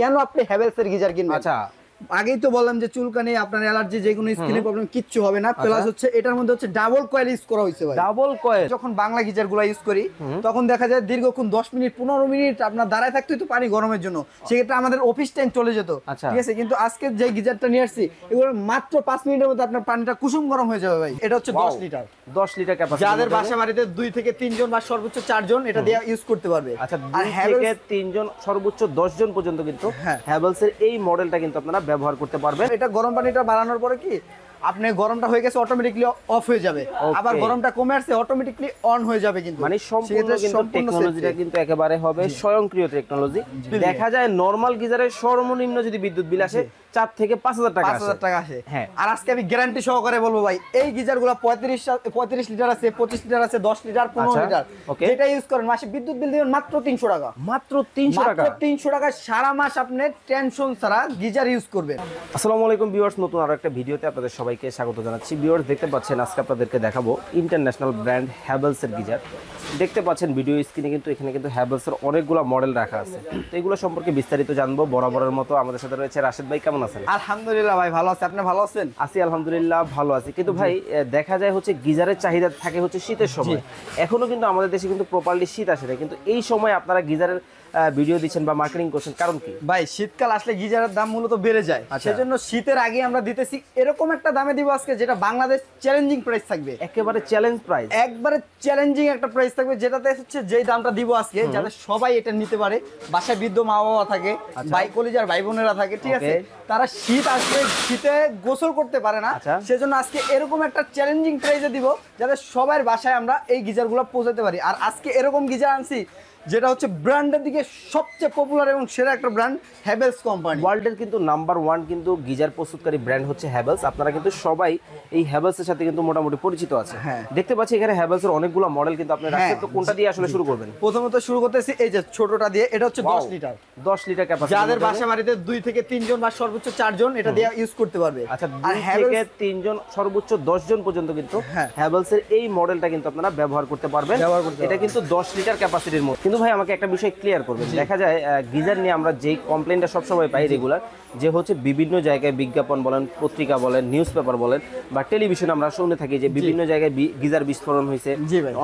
কেন আপনি হ্যাভেলসের গিজার কিনবেন আচ্ছা আগেই তো বললাম যে চুলকানি আপনার অ্যালার্জি যে কোনো স্কিনের প্রবলেম কিচ্ছু হবে না প্লাস আচ্ছা। হচ্ছে এটার মধ্যে হচ্ছে ডাবল কয়েল ইউজ করা হয়েছে ভাই ডাবল কয়েল যখন বাংলা গিজার গুলো ইউজ করি তখন দেখা যায় দীর্ঘক্ষণ দশ মিনিট পনেরো মিনিট আপনার দাঁড়ায় থাকতে তো পানি গরমের জন্য সেক্ষেত্রে আমাদের অফিস টাইম চলে যেত আচ্ছা। ঠিক আছে কিন্তু আজকে যে গিজারটা নিয়ে আসছি এগুলো মাত্র পাঁচ মিনিটের মধ্যে আপনার পানিটা কুসুম গরম হয়ে যাবে ভাই এটা হচ্ছে দশ লিটার দশ লিটার ক্যাপাসিটি যাদের বাসা বাড়িতে দুই থেকে তিনজন বা সর্বোচ্চ চারজন এটা দিয়ে ইউজ করতে পারবে আচ্ছা আর হ্যাভেলস তিনজন সর্বোচ্চ দশজন পর্যন্ত কিন্তু হ্যাভেলস এর এই মডেলটা কিন্তু আপনারা ব্যবহার করতে পারবে এটা গরম পানিটা বাড়ানোর পরে কি আপনি গরমটা হয়ে গেছে অটোমেটিকলি অফ হয়ে যাবে আবার গরমটা কমে আসছে অটোমেটিকলি অন হয়ে যাবে কিন্তু মানে সম্পূর্ণ কিন্তু টেকনোলজিটা কিন্তু একেবারে হবে স্বয়ংক্রিয় টেকনোলজি দেখা যায় নরমাল গিজারের সর্বনিম্ন যদি বিদ্যুৎ বিল আসে চার থেকে পাঁচ হাজার টাকা পাঁচ হাজার টাকা আসে হ্যাঁ। আর আজকে আমি গ্যারান্টি সহকারে বলবো ভাই এই গিজার গিজারগুলো পঁয়ত্রিশ পঁয়ত্রিশ লিটার আছে পঁচিশ লিটার আছে দশ লিটার পনেরো আচ্ছা, লিটার যেটা ইউজ করেন মাসে বিদ্যুৎ বিল দিবেন মাত্র তিনশো টাকা মাত্র তিনশো টাকা তিনশো টাকা সারা মাস আপনি টেনশন ছাড়া গিজার ইউজ করবেন আসসালামু আলাইকুম ভিউয়ার্স নতুন আরো একটা ভিডিওতে আপনাদের সবাই সবাইকে স্বাগত জানাচ্ছি বিওর দেখতে পাচ্ছেন আজকে আপনাদেরকে দেখাবো ইন্টারন্যাশনাল ব্র্যান্ড হ্যাভেলসের গিজার দেখতে পাচ্ছেন ভিডিও স্ক্রিনে কিন্তু এখানে কিন্তু হ্যাভেলসের অনেকগুলো মডেল রাখা আছে তো এগুলো সম্পর্কে বিস্তারিত জানবো বরাবরের মতো আমাদের সাথে রয়েছে রাশেদ ভাই কেমন আছেন আলহামদুলিল্লাহ ভাই ভালো আছে আপনি ভালো আছেন আছি আলহামদুলিল্লাহ ভালো আছি কিন্তু ভাই দেখা যায় হচ্ছে গিজারের চাহিদা থাকে হচ্ছে শীতের সময় এখনো কিন্তু আমাদের দেশে কিন্তু প্রপারলি শীত আসে না কিন্তু এই সময় আপনারা গিজারের ভিডিও দিচ্ছেন বা মার্কেটিং করছেন কারণ কি ভাই শীতকাল আসলে গিজারের দাম মূলত বেড়ে যায় আচ্ছা। সেজন্য শীতের আগে আমরা দিতেছি এরকম একটা দামে দিব আজকে যেটা বাংলাদেশ চ্যালেঞ্জিং প্রাইস থাকবে একেবারে চ্যালেঞ্জ প্রাইস একবারে চ্যালেঞ্জিং একটা প্রাইস থাকবে যেটাতে হচ্ছে যেই দামটা দিব আজকে যাতে সবাই এটা নিতে পারে বাসায় বৃদ্ধ মা বাবা থাকে আচ্ছা। ভাই কলিজার ভাই বোনেরা থাকে ঠিক আছে তারা শীত আসলে শীতে গোসল করতে পারে না আচ্ছা। সেজন্য আজকে এরকম একটা চ্যালেঞ্জিং প্রাইজে দিব যাতে সবার বাসায় আমরা এই গিজারগুলো পৌঁছাতে পারি আর আজকে এরকম গিজার আনছি যেটা হচ্ছে ব্র্যান্ডের দিকে সবচেয়ে পপুলার এবং সেরা একটা ব্র্যান্ড হ্যাভেলস কোম্পানি ওয়ার্ল্ডের কিন্তু নাম্বার ওয়ান কিন্তু গিজার প্রস্তুতকারী ব্র্যান্ড হচ্ছে হ্যাভেলস আপনারা কিন্তু সবাই এই হ্যাভেলসের সাথে কিন্তু মোটামুটি পরিচিত আছে হ্যাঁ দেখতে পাচ্ছি এখানে হ্যাভেলসের অনেকগুলো মডেল কিন্তু আপনি রাখছেন হ্যাঁ। তো কোনটা দিয়ে আসলে শুরু করবেন প্রথমত শুরু করতেছি এই যে ছোটটা দিয়ে এটা হচ্ছে দশ লিটার দশ লিটার ক্যাপাসিটি যাদের বাসা বাড়িতে দুই থেকে তিনজন বা সর্বোচ্চ চারজন এটা দিয়ে ইউজ করতে পারবে আচ্ছা দুই থেকে তিনজন সর্বোচ্চ দশজন পর্যন্ত কিন্তু হ্যাভেলসের এই মডেলটা কিন্তু আপনারা ব্যবহার করতে পারবেন এটা কিন্তু দশ লিটার ক্যাপাসিটির মধ্যে কিন্তু ভাই আমাকে একটা বিষয় ক্লিয়ার করবে দেখা যায় গিজার নিয়ে আমরা যেই কমপ্লেনটা সবসময় পাই রেগুলার যে হচ্ছে বিভিন্ন জায়গায় বিজ্ঞাপন বলেন পত্রিকা বলেন নিউজ পেপার বলেন বা টেলিভিশন আমরা শুনে থাকি যে বিভিন্ন জায়গায় গিজার বিস্ফোরণ হয়েছে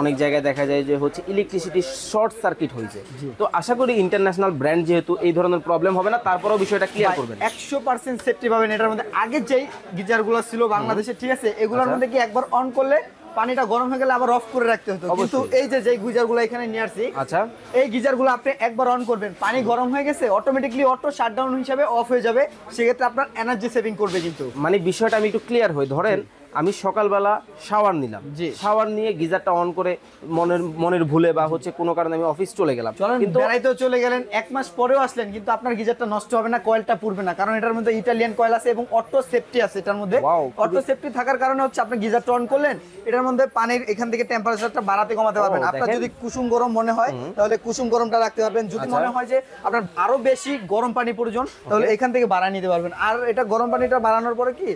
অনেক জায়গায় দেখা যায় যে হচ্ছে ইলেকট্রিসিটি শর্ট সার্কিট হয়েছে তো আশা করি ইন্টারন্যাশনাল ব্র্যান্ড যেহেতু এই ধরনের প্রবলেম হবে না তারপরেও বিষয়টা ক্লিয়ার করবেন একশো পার্সেন্ট সেফটি পাবেন এটার মধ্যে আগে যেই গিজারগুলো ছিল বাংলাদেশে ঠিক আছে এগুলোর আচ্ছা। মধ্যে কি একবার অন করলে পানিটা গরম হয়ে গেলে আবার অফ করে রাখতে হতো কিন্তু এই যে গিজার গিজারগুলো এখানে নিয়ে আসছি আচ্ছা এই গিজারগুলো আপনি একবার অন করবেন পানি গরম হয়ে গেছে অটোমেটিকলি অটো শাটডাউন হিসেবে অফ হয়ে যাবে সেক্ষেত্রে আপনার এনার্জি সেভিং করবে কিন্তু মানে বিষয়টা আমি একটু ক্লিয়ার হই ধরেন আমি সকালবেলা শাওয়ার নিলাম শাওয়ার নিয়ে গিজারটা অন করে মনের মনের ভুলে বা হচ্ছে কোনো কারণে আমি অফিস চলে গেলাম কিন্তু বেড়াইতেও চলে গেলেন এক মাস পরেও আসলেন কিন্তু আপনার গিজারটা নষ্ট হবে না কয়েলটা পুরবে না কারণ এটার মধ্যে ইটালিয়ান কয়েল আছে এবং অটো সেফটি আছে এটার মধ্যে অটো সেফটি থাকার কারণে হচ্ছে আপনি গিজারটা অন করলেন এটার মধ্যে পানির এখান থেকে টেম্পারেচারটা বাড়াতে কমাতে পারবেন আপনার যদি কুসুম গরম মনে হয় তাহলে কুসুম গরমটা রাখতে পারবেন যদি আচ্ছা। মনে হয় যে আপনার আরো বেশি গরম পানি প্রয়োজন তাহলে এখান থেকে বাড়ায় নিতে পারবেন আর এটা গরম পানিটা বাড়ানোর পরে কি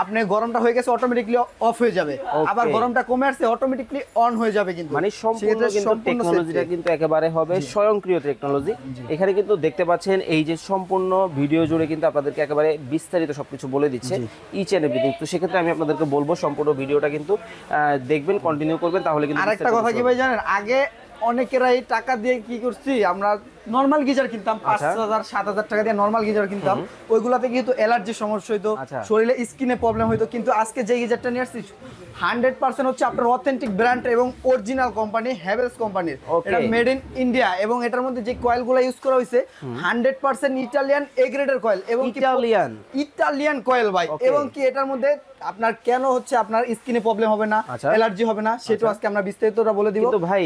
আপনি গরমটা হয়ে গেছে অটোমেটিকলি অফ হয়ে যাবে আবার গরমটা কমে আসছে অটোমেটিকলি অন হয়ে যাবে কিন্তু মানে সম্পূর্ণ কিন্তু টেকনোলজিটা কিন্তু একেবারে হবে স্বয়ংক্রিয় টেকনোলজি এখানে কিন্তু দেখতে পাচ্ছেন এই যে সম্পূর্ণ ভিডিও জুড়ে কিন্তু আপনাদেরকে একেবারে বিস্তারিত সবকিছু বলে দিচ্ছে ইচ এন্ড এভরিথিং তো সেক্ষেত্রে আমি আপনাদেরকে বলবো সম্পূর্ণ ভিডিওটা কিন্তু দেখবেন কন্টিনিউ করবেন তাহলে কিন্তু আরেকটা কথা কি ভাই জানেন আগে অনেকেরাই টাকা দিয়ে কি করছি আমরা নর্মাল গিজার কিনতাম আচ্ছা। পাঁচ হাজার সাত হাজার টাকা দিয়ে নর্মাল গিজার কিনতাম ওইগুলাতে কিন্তু অ্যালার্জির সমস্যা হইতো আচ্ছা। শরীরে স্কিনে প্রবলেম হইতো কিন্তু আজকে যে গিজারটা নিয়ে আসছিস হান্ড্রেড পার্সেন্ট হচ্ছে আপনার অথেন্টিক ব্র্যান্ড এবং অরিজিনাল কোম্পানি হ্যাভেলস কোম্পানির এটা মেড ইন ইন্ডিয়া এবং এটার মধ্যে যে কয়েলগুলো ইউজ করা হয়েছে হান্ড্রেড পার্সেন্ট ইটালিয়ান এগ্রেডের কয়েল এবং ইটালিয়ান ইটালিয়ান কয়েল ভাই এবং কি এটার মধ্যে আপনার কেন হচ্ছে আপনার স্কিনে প্রবলেম হবে না অ্যালার্জি আচ্ছা। হবে না সেটা আজকে আমরা বিস্তারিতটা বলে দিব ভাই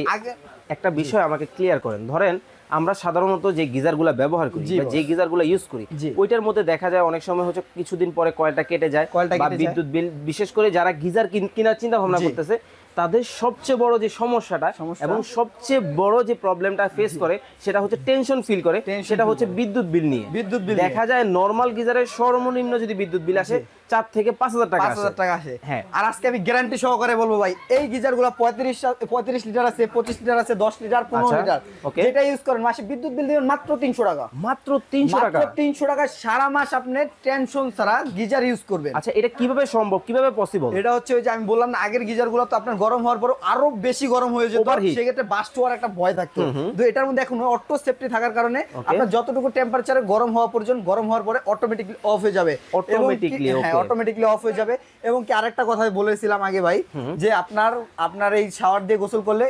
একটা বিষয় আমাকে ক্লিয়ার করেন ধরেন আমরা সাধারণত যে গিজারগুলো ব্যবহার করি বা যে গিজারগুলো ইউজ করি ওইটার মধ্যে দেখা যায় অনেক সময় হচ্ছে কিছুদিন পরে কয়েলটা কেটে যায় বা বিদ্যুৎ বিল বিশেষ করে যারা গিজার কেনার চিন্তা ভাবনা করতেছে তাদের সবচেয়ে বড় যে সমস্যাটা এবং সবচেয়ে বড় যে প্রবলেমটা ফেস করে সেটা হচ্ছে টেনশন ফিল করে সেটা হচ্ছে বিদ্যুৎ বিল নিয়ে বিদ্যুৎ বিল দেখা যায় নর্মাল গিজারের সর্বনিম্ন যদি বিদ্যুৎ বিল আসে চার থেকে পাঁচ হাজার টাকা পাঁচ হাজার টাকা আসে হ্যাঁ আর আজকে আমি গ্যারান্টি সহকারে বলবো ভাই এই গিজার পঁয়ত্রিশ লিটার আছে পঁচিশ লিটার আছে দশ লিটার আচ্ছা, পনেরো লিটার ইউজ করেন মাসে বিদ্যুৎ বিল দিবেন মাত্র তিনশো টাকা মাত্র তিনশো টাকা তিনশো টাকা সারা মাস আপনি টেনশন ছাড়া গিজার ইউজ করবেন আচ্ছা এটা কিভাবে সম্ভব কিভাবে পসিবল এটা হচ্ছে ওই যে আমি বললাম না আগের গিজার গুলো তো আপনার গরম হওয়ার পর আরো বেশি গরম হয়ে যেত সেক্ষেত্রে বাস্ট হওয়ার একটা ভয় থাকতো তো এটার মধ্যে এখন অটো সেফটি থাকার কারণে আপনার যতটুকু টেম্পারেচারে গরম হওয়া পর্যন্ত গরম হওয়ার পরে অটোমেটিকলি অফ হয়ে যাবে অটোমেটিকলি অটোমেটিকলি অফ হয়ে যাবে এবং কি আরেকটা কথা বলেছিলাম আগে ভাই যে আপনার আপনার এই শাওয়ার দিয়ে গোসল করলে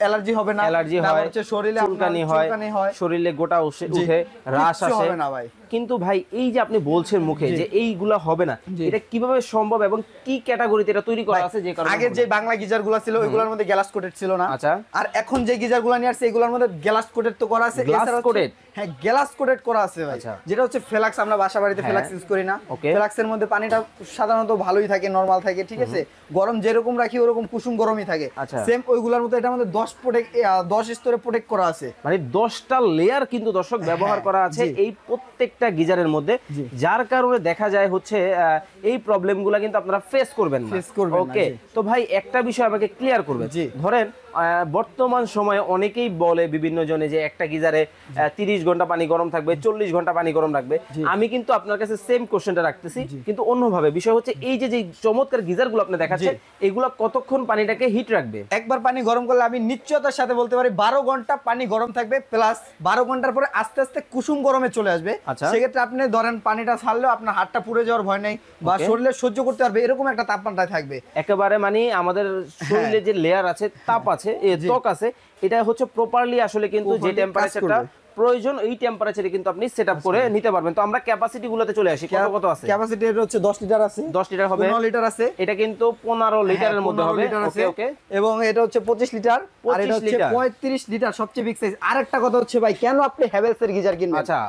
অ্যালার্জি হবে না অ্যালার্জি হয় শরীরে চুলকানি হয় শরীরে গোটা উঠে রাশ আসে না ভাই কিন্তু ভাই এই যে আপনি বলছেন মুখে যে এইগুলা হবে না এটা কিভাবে সম্ভব এবং কি ক্যাটাগরিতে এটা তৈরি করা আছে যে কারণে আগে যে বাংলা গিজার গুলো ছিল ওইগুলোর মধ্যে গ্লাস কোটেড ছিল না আচ্ছা আর এখন যে গিজার গুলো নিয়ে আসছে এগুলোর মধ্যে গ্লাস কোটেড তো করা আছে গ্লাস কোটেড হ্যাঁ গ্লাস কোটেড করা আছে ভাই আচ্ছা। যেটা হচ্ছে ফ্লাক্স আমরা বাসা বাড়িতে হ্যাঁ। ফ্লাক্স ইউজ করি না ফ্লাক্সের মধ্যে পানিটা সাধারণত ভালোই থাকে নরমাল থাকে ঠিক আছে গরম যেরকম রাখি ওরকম কুসুম গরমই থাকে সেম আচ্ছা। ওইগুলোর মধ্যে এটা আমাদের 10 প্রোটেক 10 স্তরে প্রোটেক্ট করা আছে মানে দশটা লেয়ার কিন্তু দর্শক হ্যাঁ, ব্যবহার করা আছে এই প্রত্যেক একটা গিজারের মধ্যে যার কারণে দেখা যায় হচ্ছে এই প্রবলেমগুলো কিন্তু আপনারা ফেস করবেন না ওকে তো ভাই একটা বিষয় আমাকে ক্লিয়ার করবে ধরেন বর্তমান সময়ে অনেকেই বলে বিভিন্ন জনে যে একটা গিজারে তিরিশ ঘন্টা পানি গরম থাকবে চল্লিশ ঘন্টা পানি গরম রাখবে আমি কিন্তু আপনার কাছে সেম কোশ্চেনটা রাখতেছি কিন্তু অন্যভাবে বিষয় হচ্ছে এই যে যে চমৎকার গুলো আপনি দেখাচ্ছেন এগুলো কতক্ষণ পানিটাকে হিট রাখবে একবার পানি গরম করলে আমি নিশ্চয়তার সাথে বলতে পারি বারো ঘন্টা পানি গরম থাকবে প্লাস বারো ঘন্টার পরে আস্তে আস্তে কুসুম গরমে চলে আসবে আচ্ছা সেক্ষেত্রে আপনি ধরেন পানিটা ছাড়লেও আপনার হাটটা পুড়ে যাওয়ার ভয় নেই বা শরীরে সহ্য করতে পারবে এরকম একটা তাপমাত্রায় থাকবে একেবারে মানে আমাদের হ্যাঁ। শরীরে যে লেয়ার আছে তাপ আছে আছে এ ত্বক আছে এটা হচ্ছে প্রপারলি আসলে কিন্তু যে টেম্পারেচারটা প্রয়োজন এই টেম্পারেচারে কিন্তু আপনি সেট আপ আচ্ছা। করে নিতে পারবেন তো আমরা ক্যাপাসিটি গুলোতে চলে আসি কত কত আছে ক্যাপাসিটি এর হচ্ছে 10 লিটার আছে 10 লিটার হবে 15 লিটার আছে এটা কিন্তু 15 লিটারের হ্যাঁ, মধ্যে হবে ওকে ওকে এবং এটা হচ্ছে 25 লিটার আর এটা হচ্ছে 35 লিটার সবচেয়ে বিগ সাইজ আরেকটা কথা হচ্ছে ভাই কেন আপনি হ্যাভেলস এর গিজার কিনবেন আচ্ছা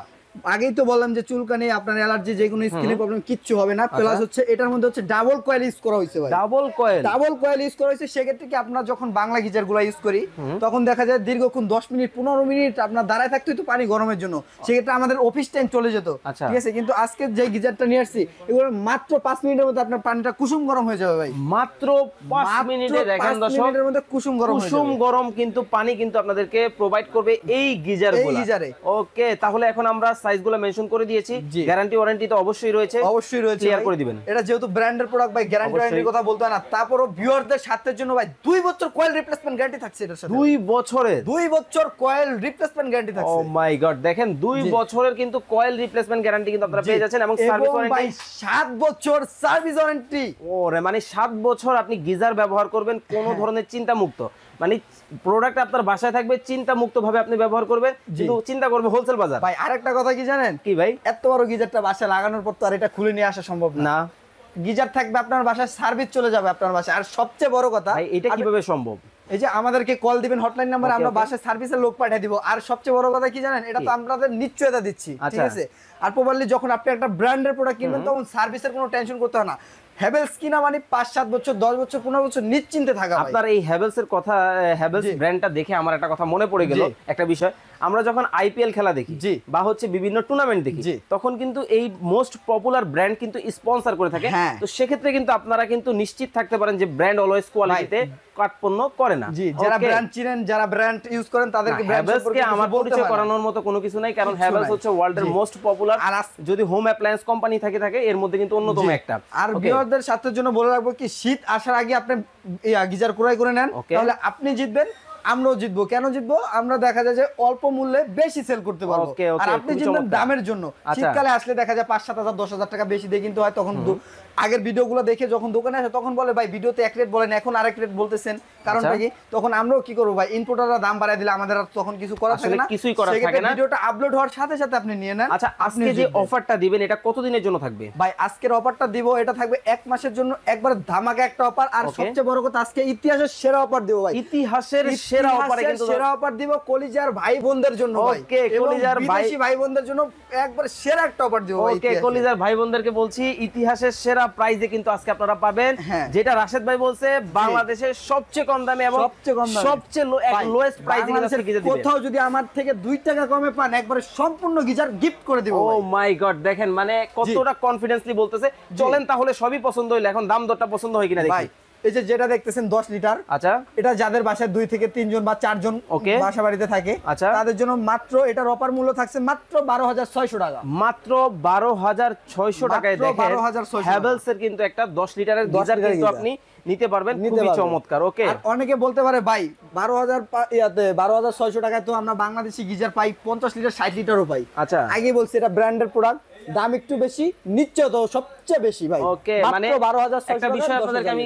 আগেই তো বললাম যে চুলকানি আপনার অ্যালার্জি যে কোনো স্কিনের প্রবলেম কিচ্ছু হবে না প্লাস আচ্ছা। হচ্ছে এটার মধ্যে হচ্ছে ডাবল কয়েল ইউজ করা হয়েছে ভাই double coil double coil use করা হয়েছে সেক্ষেত্রে কি আপনারা যখন বাংলা গিজার গুলো ইউজ করি তখন দেখা যায় দীর্ঘক্ষণ দশ মিনিট পনেরো মিনিট আপনার দাঁড়ায় থাকতে হতো পানি গরমের জন্য সেক্ষেত্রে আমাদের অফিস টাইম চলে যেত আচ্ছা। ঠিক আছে কিন্তু আজকে যে গিজারটা নিয়ে আসছি এগুলো মাত্র পাঁচ মিনিটের মধ্যে আপনার পানিটা কুসুম গরম হয়ে যাবে ভাই মাত্র পাঁচ মিনিটে দেখেন মিনিটের মধ্যে কুসুম গরম কুসুম গরম কিন্তু পানি কিন্তু আপনাদেরকে প্রোভাইড করবে এই গিজার এই গিজারে ওকে তাহলে এখন আমরা সাইজগুলো মেনশন করে দিয়েছি গ্যারান্টি ওয়ারেন্টি তো অবশ্যই রয়েছে অবশ্যই রয়েছে ক্লিয়ার করে দিবেন এটা যেহেতু ব্র্যান্ডের প্রোডাক্ট ভাই গ্যারান্টি ওয়ারেন্টির কথা না তারপরও ভিউয়ারদের স্বার্থের জন্য ভাই বছর কয়েল রিপ্লেসমেন্ট গ্যারান্টি থাকছে সাথে বছর কয়েল রিপ্লেসমেন্ট গ্যারান্টি থাকছে ও মাই গড দেখেন দুই বছরের কিন্তু কয়েল রিপ্লেসমেন্ট গ্যারান্টি কিন্তু আপনারা পেয়ে যাচ্ছেন এবং সার্ভিস ওয়ারেন্টি 7 বছর সার্ভিস ওয়ারেন্টি ওরে মানে 7 বছর আপনি গিজার ব্যবহার করবেন কোনো হ্যাঁ। ধরনের চিন্তা মুক্ত মানে প্রোডাক্ট আপনার বাসায় থাকবে চিন্তা মুক্ত ভাবে আপনি ব্যবহার করবেন কিন্তু চিন্তা করবে হোলসেল বাজার ভাই আরেকটা কথা কি জানেন কি ভাই এত বড় গিজারটা বাসায় লাগানোর পর তো আর এটা খুলে নিয়ে আসা সম্ভব না গিজার থাকবে আপনার বাসায় সার্ভিস চলে যাবে আপনার বাসায় আর সবচেয়ে বড় কথা এটা কিভাবে সম্ভব এই যে আমাদেরকে কল দিবেন হটলাইন নাম্বার আমরা বাসায় সার্ভিসের লোক পাঠিয়ে দিব আর সবচেয়ে বড় কথা কি জানেন এটা তো আমরা নিশ্চয়তা দিচ্ছি ঠিক আচ্ছা। আছে আর প্রবাবলি যখন আপনি একটা ব্র্যান্ডের প্রোডাক্ট কিনবেন তখন সার্ভিসের কোনো টেনশন করতে হয় না হ্যাভেলস কিনা মানে পাঁচ সাত বছর দশ বছর পনেরো বছর নিশ্চিন্তে থাকা আপনার এই হ্যাভেলস এর কথা হ্যাভেলস ব্র্যান্ডটা দেখে আমার একটা কথা মনে পড়ে গেল একটা বিষয় আমরা যখন আইপিএল খেলা দেখি বা হচ্ছে বিভিন্ন টুর্নামেন্ট দেখি তখন কিন্তু এই মোস্ট পপুলার ব্র্যান্ড কিন্তু স্পন্সর করে থাকে হ্যাঁ। তো সেক্ষেত্রে কিন্তু আপনারা কিন্তু নিশ্চিত থাকতে পারেন যে ব্র্যান্ড অলওয়েজ কোয়ালিটিতে কাটপণ্য করে না যারা ব্র্যান্ড চিনেন যারা ব্র্যান্ড ইউজ করেন তাদেরকে হ্যাভেলস কে আমার পরিচয় করানোর মতো কোনো কিছু নাই কারণ হ্যাভেলস হচ্ছে ওয়ার্ল্ডের মোস্ট পপুলার এগুলো যদি হোম অ্যাপ্লায়েন্স কোম্পানি থাকে থাকে এর মধ্যে কিন্তু অন্যতম একটা আর ভিউয়ারদের স্বার্থের জন্য বলে রাখবো কি শীত আসার আগে আপনি গিজার ক্রয় করে নেন তাহলে আপনি জিতবেন আমরাও জিতবো কেন জিতবো আমরা দেখা যায় যে অল্প মূল্যে বেশি সেল করতে পারবো আর আপনি জিতবেন দামের জন্য আচ্ছা। শীতকালে আসলে দেখা যায় পাঁচ সাত হাজার দশ হাজার টাকা বেশি দিয়ে কিন্তু হয় তখন আগের ভিডিওগুলো দেখে যখন দোকানে আসে তখন বলে ভাই ভিডিওতে এক রেট বলেন এখন আরেক রেট বলতেছেন কারণটা আচ্ছা। কি তখন আমরাও কি করবো ভাই ইনপোর্টাররা দাম বাড়াই দিলে আমাদের আর তখন কিছু করা থাকে না কিছুই করা থাকে না ভিডিওটা আপলোড হওয়ার সাথে সাথে আপনি নিয়ে নেন আচ্ছা আজকে যে অফারটা দিবেন এটা কতদিনের জন্য থাকবে ভাই আজকের অফারটা দিব এটা থাকবে এক মাসের জন্য একবার ধামাকা একটা অফার আর সবচেয়ে বড় কথা আজকে ইতিহাসের সেরা অফার দেবো ভাই ইতিহাসের সেরা অফারে কিন্তু সেরা অফার দিব কলিজার ভাই বোনদের জন্য ওকে কলিজার ভাই ভাই বোনদের জন্য একবার সেরা একটা অফার দিব ওকে কলিজার ভাই বোনদেরকে বলছি ইতিহাসের সেরা প্রাইজে কিন্তু আজকে আপনারা পাবেন হ্যাঁ। যেটা রাশেদ ভাই বলছে বাংলাদেশের সবচেয়ে কম দামে এবং সবচেয়ে কম দামে সবচেয়ে লোয়েস্ট প্রাইজে গিজার গিজার দিবেন কোথাও যদি আমার থেকে 2 টাকা কমে পান একবারে সম্পূর্ণ গিজার গিফট করে দেব ও মাই গড দেখেন মানে কতটা কনফিডেন্সলি বলতেছে চলেন তাহলে সবই পছন্দ হইলো এখন দাম দরটা পছন্দ হয় কিনা দেখি ভাই এই যে যেটা দেখতেছেন দশ লিটার আচ্ছা এটা যাদের বাসায় দুই থেকে তিনজন বা চারজন ওকে বাসা বাড়িতে থাকে আচ্ছা তাদের জন্য মাত্র এটার অপার মূল্য থাকছে মাত্র বারো হাজার ছয়শো টাকা মাত্র ছয়শো টাকায় দেখেন 12600 হ্যাভেলস এর কিন্তু একটা দশ লিটারের দশ কিন্তু আপনি নিতে পারবেন নিতে চমৎকার ওকে অনেকে বলতে পারে ভাই বারো বারো ইয়াতে ছয়শো টাকায় তো আমরা বাংলাদেশি গিজার পাই পঞ্চাশ লিটার ষাট লিটারও পাই আচ্ছা আগে বলছি এটা ব্র্যান্ডের প্রোডাক্ট দাম একটু বেশি নিশ্চয় তো সব সবচেয়ে বেশি ভাই ওকে মানে 12600 একটা বিষয় আপনাদেরকে আমি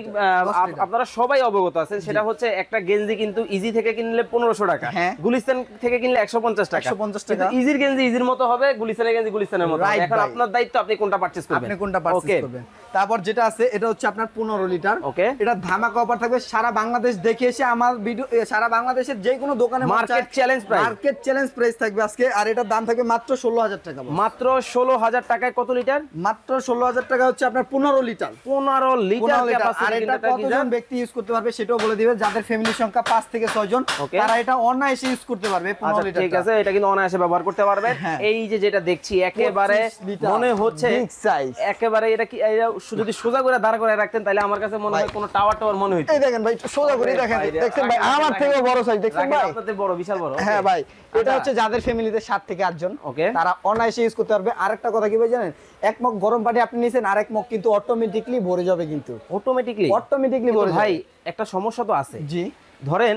আপনারা সবাই অবগত আছেন সেটা হচ্ছে একটা গেঞ্জি কিন্তু ইজি থেকে কিনলে 1500 টাকা হ্যাঁ। গুলিস্তান থেকে কিনলে 150 টাকা 150 টাকা ইজির গেঞ্জি ইজির মতো হবে গুলিস্তানের গেঞ্জি গুলিস্তানের মতো এখন আপনার দায়িত্ব আপনি কোনটা পারচেজ করবেন আপনি কোনটা পারচেজ করবেন তারপর যেটা আছে এটা হচ্ছে আপনার 15 লিটার ওকে এটা ধামাকা অফার থাকবে সারা বাংলাদেশ দেখে এসে আমার ভিডিও সারা বাংলাদেশের যে কোনো দোকানে market challenge price market challenge price থাকবে আজকে আর এটা দাম থাকবে মাত্র 16000 টাকা মাত্র 16000 টাকায় কত লিটার মাত্র 16000 টাকা হচ্ছে আপনার পনেরো লিটার পনেরো লিটার কতজন হ্যাঁ? ব্যক্তি ইউজ করতে পারবে সেটাও বলে দিবে যাদের ফ্যামিলি সংখ্যা পাঁচ থেকে তারা এটা অনায়াসে ইউজ করতে পারবে আচ্ছা, ঠিক আছে এটা কিন্তু অনায়াসে ব্যবহার করতে পারবে হ্যাঁ। এই যে যেটা দেখছি একেবারে মনে হচ্ছে একেবারে এটা কি যদি সোজা করে দাঁড় করে রাখতেন তাহলে আমার কাছে মনে হয় কোনো টাওয়ার টাওয়ার মনে হয় এই দেখেন ভাই সোজা করে দেখেন ভাই আমার থেকে বড় সাইজ ভাই আপনাদের বড় বিশাল বড় হ্যাঁ ভাই এটা আচ্ছা। হচ্ছে যাদের ফ্যামিলিতে সাত থেকে আটজন জন তারা অনায়াসে ইউজ করতে পারবে আরেকটা কথা কি ভাই জানেন এক মগ গরম পানি আপনি নিছেন আর এক মগ কিন্তু অটোমেটিকলি ভরে যাবে কিন্তু অটোমেটিকলি অটোমেটিকলি ভরে ভাই একটা সমস্যা তো আছে জি ধরেন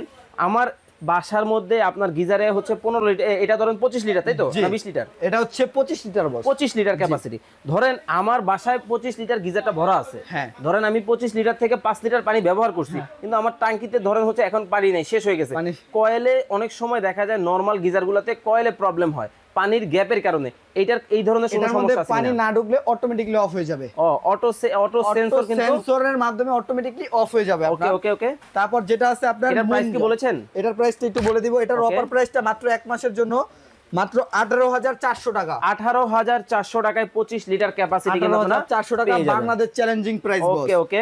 আমার বাসার মধ্যে আপনার গিজারে হচ্ছে পনেরো লিটার এটা ধরেন পঁচিশ লিটার তাই তো বিশ লিটার এটা হচ্ছে পঁচিশ লিটার পঁচিশ লিটার ক্যাপাসিটি ধরেন আমার বাসায় পঁচিশ লিটার গিজারটা ভরা আছে হ্যাঁ ধরেন আমি পঁচিশ লিটার থেকে পাঁচ লিটার পানি ব্যবহার করছি হ্যাঁ। কিন্তু আমার ট্যাঙ্কিতে ধরেন হচ্ছে এখন পানি নেই শেষ হয়ে গেছে কয়েলে অনেক সময় দেখা যায় নর্মাল গিজারগুলোতে কয়েলে প্রবলেম হয় পানির গ্যাপের কারণে এটার এই ধরনের সমস্যা আছে পানি না ঢুকলে অটোমেটিক্যালি অফ হয়ে যাবে ও অটো অটো সেন্সর কিন্তু সেন্সরের মাধ্যমে অটোমেটিক্যালি অফ হয়ে যাবে ওকে ওকে ওকে তারপর যেটা আছে আপনার এটার প্রাইস কি বলেছেন এটার প্রাইসটা একটু বলে দিব এটার অফার প্রাইসটা মাত্র এক মাসের জন্য মাত্র আঠারো হাজার চারশো টাকা আঠারো হাজার চারশো টাকায় পঁচিশ লিটার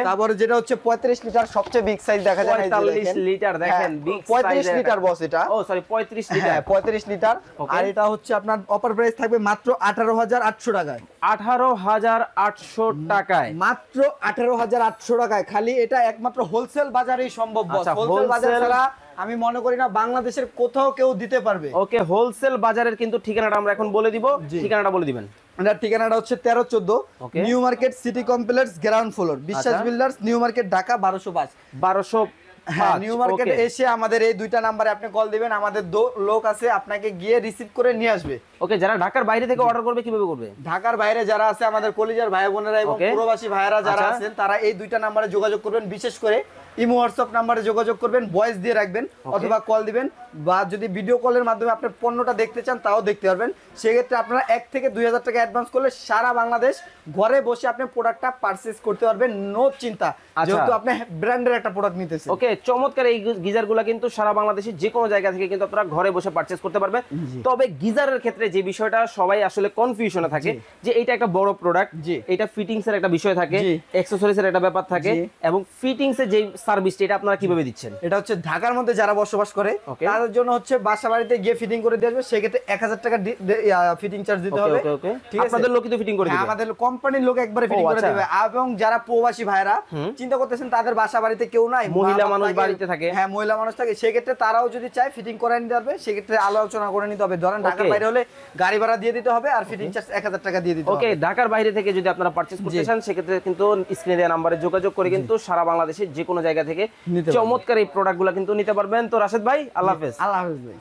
তারপরে যেটা হচ্ছে পঁয়ত্রিশ লিটার সবচেয়ে বিগ সাইজ দেখা যায় পঁয়তাল্লিশ লিটার হ্যাঁ, দেখেন পঁয়ত্রিশ লিটার বস এটা ও সরি পঁয়ত্রিশ হ্যাঁ, লিটার পঁয়ত্রিশ লিটার আর এটা হচ্ছে আপনার অপার প্রাইস থাকবে মাত্র আঠারো হাজার আটশো টাকায় আঠারো হাজার আটশো টাকায় মাত্র আঠারো হাজার আটশো টাকায় খালি এটা একমাত্র হোলসেল বাজারেই সম্ভব হোলসেল আচ্ছা, বাজার ছাড়া আমি মনে করি না বাংলাদেশের কোথাও কেউ দিতে পারবে ওকে হোলসেল বাজারের কিন্তু ঠিকানাটা আমরা এখন বলে দিব ঠিকানাটা বলে দিবেন এটার ঠিকানাটা হচ্ছে তেরো চোদ্দ new market city complex ground floor Biswas আচ্ছা। বিল্ডার্স নিউ মার্কেট ঢাকা বারোশো পাঁচ বারোশো হ্যাঁ, নিউ মার্কেট এসে আমাদের এই দুইটা নাম্বারে আপনি কল দিবেন আমাদের লোক আছে আপনাকে গিয়ে রিসিভ করে নিয়ে আসবে ওকে যারা ঢাকার বাইরে থেকে অর্ডার করবে কিভাবে করবে ঢাকার বাইরে যারা আছে আমাদের কলিজার ভাই বোনেরা এবং প্রবাসী ভাইয়েরা যারা আচ্ছা। আছেন তারা এই দুইটা নাম্বারে যোগাযোগ করবেন বিশেষ করে ইমো হোয়াটসঅ্যাপ নাম্বারে যোগাযোগ করবেন ভয়েস দিয়ে রাখবেন অথবা কল দিবেন বা যদি ভিডিও কলের মাধ্যমে আপনার পণ্যটা দেখতে চান তাও দেখতে পারবেন সেক্ষেত্রে আপনারা এক থেকে দুই হাজার টাকা অ্যাডভান্স করলে সারা বাংলাদেশ ঘরে বসে আপনি প্রোডাক্টটা পারচেস করতে পারবেন নো চিন্তা আচ্ছা। যেহেতু আপনি ব্র্যান্ডের একটা প্রোডাক্ট নিতেছেন ওকে চমৎকার এই গিজারগুলো কিন্তু সারা বাংলাদেশে যে কোনো জায়গা থেকে কিন্তু আপনারা ঘরে বসে পারচেস করতে পারবেন তবে গিজারের ক্ষেত্রে যে বিষয়টা সবাই আসলে কনফিউশনে থাকে যে এটা একটা বড় প্রোডাক্ট যে এটা ফিটিংসের একটা বিষয় থাকে অ্যাক্সেসরিজের একটা ব্যাপার থাকে এবং ফিটিংসের যে সার্ভিসটা এটা আপনারা কিভাবে দিচ্ছেন এটা হচ্ছে ঢাকার মধ্যে যারা বসবাস করে তাদের জন্য হচ্ছে বাসা বাড়িতে গিয়ে ফিটিং করে দিয়ে আসবে সেক্ষেত্রে এক হাজার টাকা ফিটিং চার্জ দিতে হবে ফিটিং করে হ্যাঁ, আমাদের কোম্পানির লোক একবারে ফিটিং করে আচ্ছা। দেবে এবং যারা প্রবাসী ভাইরা চিন্তা করতেছেন তাদের বাসা বাড়িতে কেউ নাই মহিলা মানুষ বাড়িতে থাকে হ্যাঁ মহিলা মানুষ থাকে সেক্ষেত্রে তারাও যদি চায় ফিটিং করে নিতে পারবে সেক্ষেত্রে আলোচনা করে নিতে হবে ধরেন ঢাকার বাইরে হলে গাড়ি ভাড়া দিয়ে দিতে হবে আর ফিটিং চার্জ এক হাজার টাকা দিয়ে দিতে ওকে ঢাকার বাইরে থেকে যদি আপনারা পার্চেস করতে চান সেক্ষেত্রে কিন্তু স্ক্রিনে দেওয়া নাম্বারে যোগাযোগ করে কিন্তু সারা বাংলাদেশে যে কোনো জায়গায় জায়গা থেকে চমৎকার এই প্রোডাক্ট কিন্তু নিতে পারবেন তো রাশেদ ভাই আল্লাহ হাফেজ আল্লাহ হাফেজ ভাই